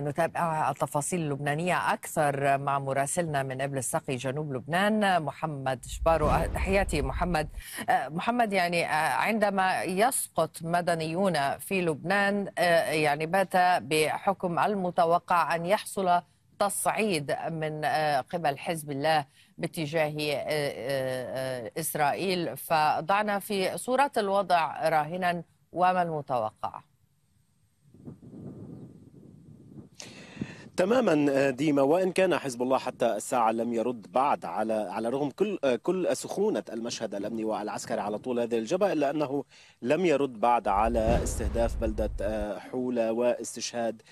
نتابع التفاصيل اللبنانية أكثر مع مراسلنا من إبل السقي جنوب لبنان محمد شبارو تحياتي محمد آه، محمد يعني آه، عندما يسقط مدنيون في لبنان آه، يعني بات بحكم المتوقع أن يحصل تصعيد من قبل حزب الله باتجاه إسرائيل فضعنا في صورة الوضع راهنا وما المتوقع تماما ديما وان كان حزب الله حتى الساعه لم يرد بعد على على رغم كل كل سخونه المشهد الامني والعسكري على طول هذه الجبهه الا انه لم يرد بعد على استهداف بلده حوله واستشهاد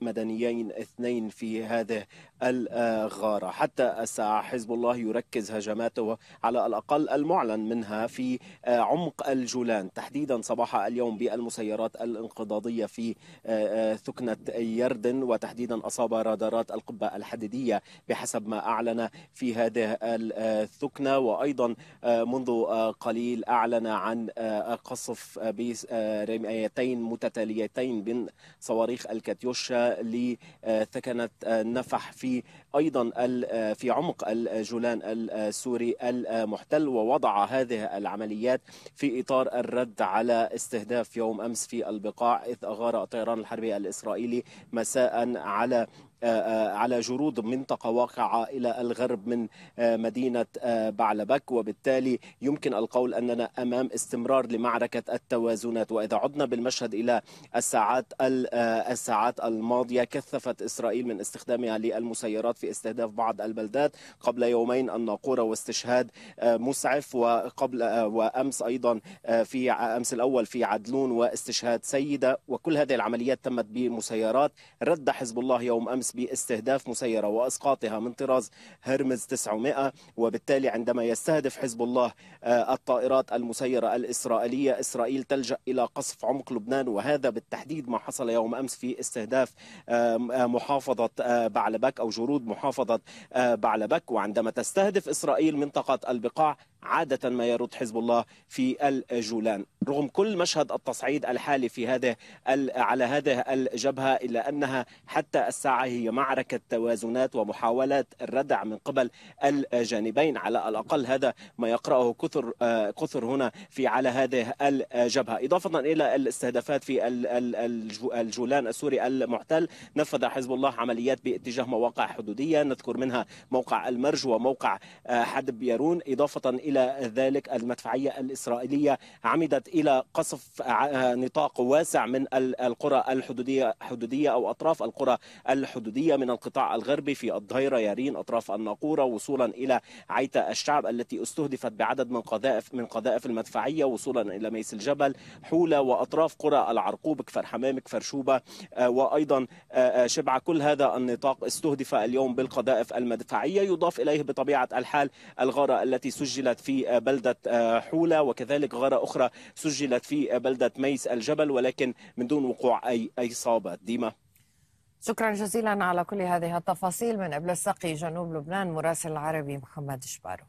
مدنيين اثنين في هذه الغاره حتى الساعه حزب الله يركز هجماته على الاقل المعلن منها في عمق الجولان تحديدا صباح اليوم بالمسيرات الانقضاضيه في ثكنه يردن وتحديدا أصاب رادارات القبة الحديدية بحسب ما أعلن في هذه الثكنة وأيضا آه، منذ آه، قليل أعلن عن آه، قصف برميتين متتاليتين من صواريخ الكاتيوشا لثكنة نفح في أيضا في عمق الجولان السوري المحتل ووضع هذه العمليات في إطار الرد على استهداف يوم أمس في البقاع إذ أغار الطيران الحربي الإسرائيلي مساء على آه، آه، على جرود منطقة واقعة إلى الغرب من آه، مدينة بعلبك وبالتالي يمكن القول أننا أمام استمرار لمعركة التوازنات وإذا عدنا بالمشهد إلى الساعات الساعات الماضية كثفت إسرائيل من استخدامها للمسيرات في استهداف بعض البلدات قبل يومين الناقورة واستشهاد مسعف وقبل وأمس أيضا في أمس الأول في عدلون واستشهاد سيدة وكل هذه العمليات تمت بمسيرات رد حزب الله يوم أمس باستهداف مسيرة وإسقاطها من طراز هرمز 900 وبالتالي عندما يستهدف حزب الله آه، الطائرات المسيرة الإسرائيلية إسرائيل تلجأ إلى قصف عمق لبنان وهذا بالتحديد ما حصل يوم أمس في استهداف آه، محافظة آه، بعلبك أو جرود محافظة بعلبك وعندما تستهدف إسرائيل منطقة البقاع عادة ما يرد حزب الله في الجولان رغم كل مشهد التصعيد الحالي في هذه على هذه الجبهة إلا أنها حتى الساعة هي معركة توازنات ومحاولات الردع من قبل الجانبين على الأقل هذا ما يقرأه كثر آه، كثر هنا في على هذه الجبهة إضافة إلى الاستهدافات في الجولان السوري المحتل نفذ حزب الله عمليات باتجاه مواقع حدودية نذكر منها موقع المرج وموقع آه، حدب يارون إضافة إلى إلى ذلك المدفعية الإسرائيلية عمدت إلى قصف آه، نطاق واسع من القرى الحدودية حدودية أو أطراف القرى الحدودية من القطاع الغربي في الضهيرة يارين أطراف الناقورة وصولا إلى عيتا الشعب التي استهدفت بعدد من قذائف من قذائف المدفعية وصولا إلى ميس الجبل حولة وأطراف قرى العرقوب كفر حمام كفر شوبة آه، وأيضا آه، شبعة كل هذا النطاق استهدف اليوم بالقذائف المدفعية يضاف إليه بطبيعة الحال الغارة التي سجلت في آه، بلدة آه، حولة وكذلك غارة أخرى سجلت في آه، بلدة ميس الجبل ولكن من دون وقوع أي إصابات ديما شكرا جزيلا على كل هذه التفاصيل من إبل السقي جنوب لبنان مراسل العربي محمد شبارو